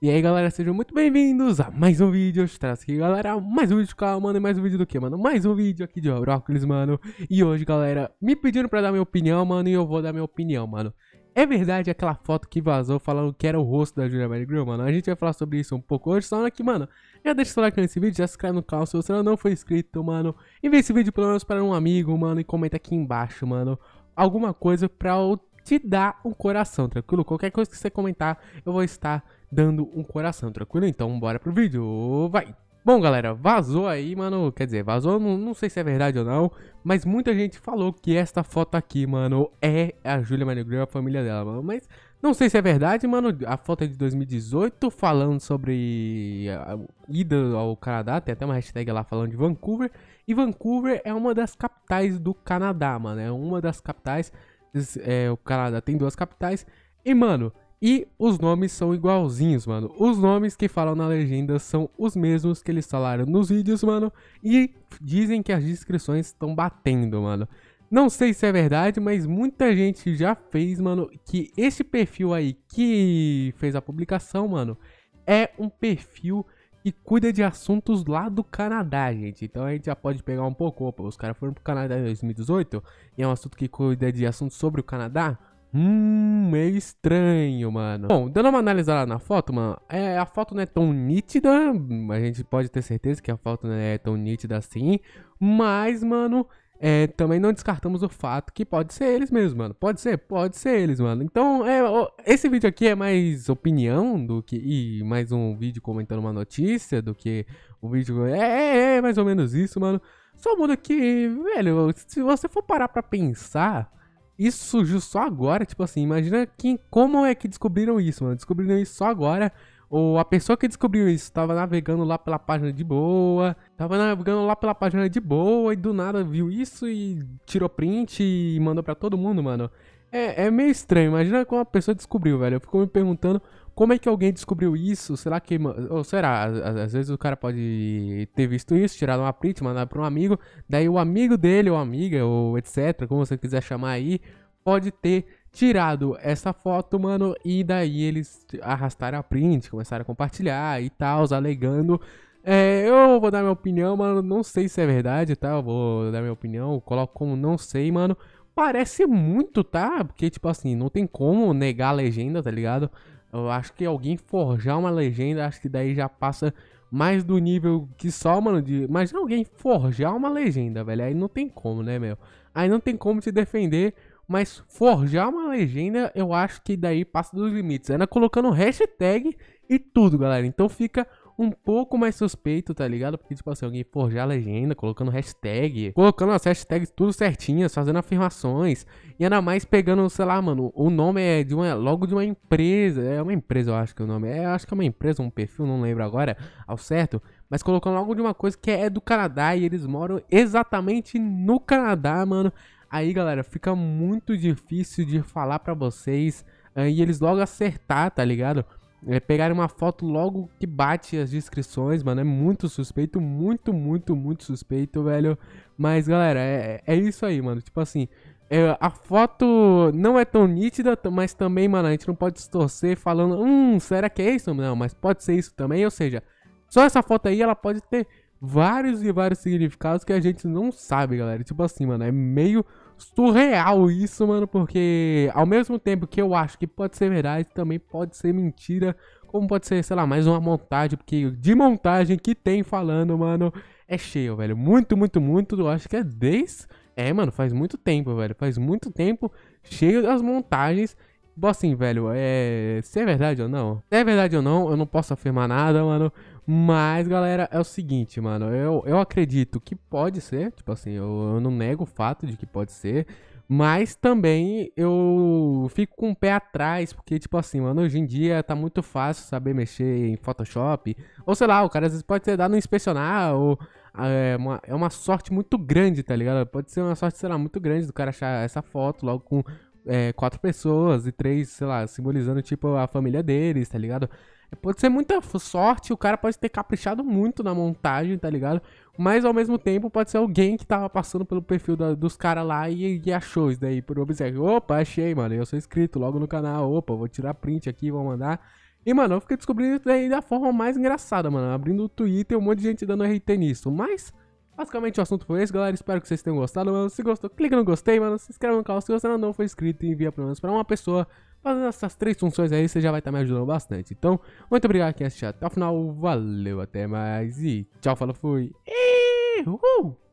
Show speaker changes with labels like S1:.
S1: E aí galera, sejam muito bem-vindos a mais um vídeo, eu traz aqui galera, mais um vídeo calma, mano, e mais um vídeo do que, mano? Mais um vídeo aqui de Brócolis, mano, e hoje galera, me pediram pra dar minha opinião, mano, e eu vou dar minha opinião, mano. É verdade aquela foto que vazou falando que era o rosto da Julia Belgrão, mano, a gente vai falar sobre isso um pouco hoje, só que, mano, já deixa o seu like nesse vídeo, já se inscreve no canal se você não for inscrito, mano, e vê esse vídeo pelo menos para um amigo, mano, e comenta aqui embaixo, mano, alguma coisa pra eu te dar um coração, tranquilo? Qualquer coisa que você comentar, eu vou estar dando um coração, tranquilo? Então bora pro vídeo, vai! Bom, galera, vazou aí, mano, quer dizer, vazou, não, não, sei se é verdade ou não, mas muita gente falou que esta foto aqui, mano, é a Julia Manegrão e a família dela, mano, mas não sei se é verdade, mano, a foto é de 2018, falando sobre a ida ao Canadá, tem até uma hashtag lá falando de Vancouver, e Vancouver é uma das capitais do Canadá, mano, é uma das capitais, é, o Canadá tem duas capitais, e, mano, e os nomes são igualzinhos, mano. Os nomes que falam na legenda são os mesmos que eles falaram nos vídeos, mano. E dizem que as descrições estão batendo, mano. Não sei se é verdade, mas muita gente já fez, mano, que esse perfil aí que fez a publicação, mano, é um perfil que cuida de assuntos lá do Canadá, gente. Então a gente já pode pegar um pouco. Opa, os caras foram pro Canadá em 2018 e é um assunto que cuida de assuntos sobre o Canadá. Hum, meio estranho, mano. Bom, dando uma analisada na foto, mano, é, a foto não é tão nítida, a gente pode ter certeza que a foto não é tão nítida assim, mas, mano, é, também não descartamos o fato que pode ser eles mesmo, mano. Pode ser, pode ser eles, mano. Então, é, esse vídeo aqui é mais opinião do que. E mais um vídeo comentando uma notícia do que o vídeo. É, é, é mais ou menos isso, mano. Só muda que, velho, se você for parar pra pensar isso surgiu só agora, tipo assim, imagina quem, como é que descobriram isso, mano. Descobriram isso só agora. Ou a pessoa que descobriu isso tava navegando lá pela página de boa, tava navegando lá pela página de boa e do nada viu isso e tirou print e mandou para todo mundo, mano. É, é meio estranho, imagina como uma pessoa descobriu, velho. Eu fico me perguntando como é que alguém descobriu isso? Será que. Ou será? Às, às, vezes o cara pode ter visto isso, tirado uma print, mandado para um amigo. Daí o amigo dele, ou amiga, ou etc., como você quiser chamar aí, pode ter tirado essa foto, mano. E daí eles arrastaram a print, começaram a compartilhar e tal, alegando. É, eu vou dar minha opinião, mano. Não sei se é verdade, tá? Eu vou dar minha opinião, coloco como não sei, mano parece muito, tá? Porque, tipo assim, não tem como negar a legenda, tá ligado? Eu acho que alguém forjar uma legenda, acho que daí já passa mais do nível que só, mano, de. Mas alguém forjar uma legenda, velho. Aí não tem como, né, meu? Aí não tem como se defender. Mas forjar uma legenda, eu acho que daí passa dos limites. Ainda colocando hashtag e tudo, galera. Então fica um pouco mais suspeito, tá ligado? Porque, tipo assim, alguém forjar a legenda, colocando hashtag, colocando as hashtags tudo certinhas, fazendo afirmações. E ainda mais pegando, sei lá, mano, o nome é de uma, logo de uma empresa. É uma empresa, eu acho que é o nome é. Acho que é uma empresa, um perfil, não lembro agora ao certo. Mas colocando logo de uma coisa que é do Canadá e eles moram exatamente no Canadá, mano. Aí, galera, fica muito difícil de falar para vocês. Eh, e eles logo acertar, tá ligado? É, pegar uma foto logo que bate as descrições, mano. É muito suspeito, muito, muito, muito suspeito, velho. Mas, galera, é, é isso aí, mano. Tipo assim, é, a foto não é tão nítida, mas também, mano, a gente não pode distorcer falando, hum, será que é isso? Não, mas pode ser isso também. Ou seja, só essa foto aí ela pode ter vários e vários significados que a gente não sabe, galera. Tipo assim, mano, é meio surreal isso, mano, porque ao mesmo tempo que eu acho que pode ser verdade, também pode ser mentira, como pode ser, sei lá, mais uma montagem, porque de montagem que tem falando, mano, é cheio, velho. Muito, muito, muito, eu acho que é desde... É, mano, faz muito tempo, velho, faz muito tempo cheio das montagens tipo assim, velho, é... se é verdade ou não. Se é verdade ou não, eu não posso afirmar nada, mano. Mas, galera, é o seguinte, mano. Eu, eu acredito que pode ser. Tipo assim, eu, eu não nego o fato de que pode ser. Mas também eu fico com o pé atrás, porque, tipo assim, mano, hoje em dia tá muito fácil saber mexer em Photoshop. Ou sei lá, o cara às vezes pode ter dado um inspecionar, ou é uma, é uma sorte muito grande, tá ligado? Pode ser uma sorte, sei lá, muito grande do cara achar essa foto logo com é, quatro pessoas e três, sei lá, simbolizando, tipo, a família deles, tá ligado? É, pode ser muita sorte, o cara pode ter caprichado muito na montagem, tá ligado? Mas ao mesmo tempo pode ser alguém que tava passando pelo perfil da, dos caras lá e, e, achou isso daí por obséquio. Opa, achei, mano. Eu sou inscrito logo no canal. Opa, vou tirar print aqui, vou mandar. E, mano, eu fiquei descobrindo isso daí da forma mais engraçada, mano. Abrindo o Twitter, um monte de gente dando RT nisso. Mas Basicamente o assunto foi esse, galera. Espero que vocês tenham gostado, mano. Se gostou, clica no gostei, mano. Se inscreve no canal se você ainda não for inscrito e envia pelo menos pra uma pessoa. Fazendo essas três funções aí, você já vai estar tá me ajudando bastante. Então, muito obrigado quem assistiu até o final. Valeu, até mais e tchau, falou, fui. E... Uhul!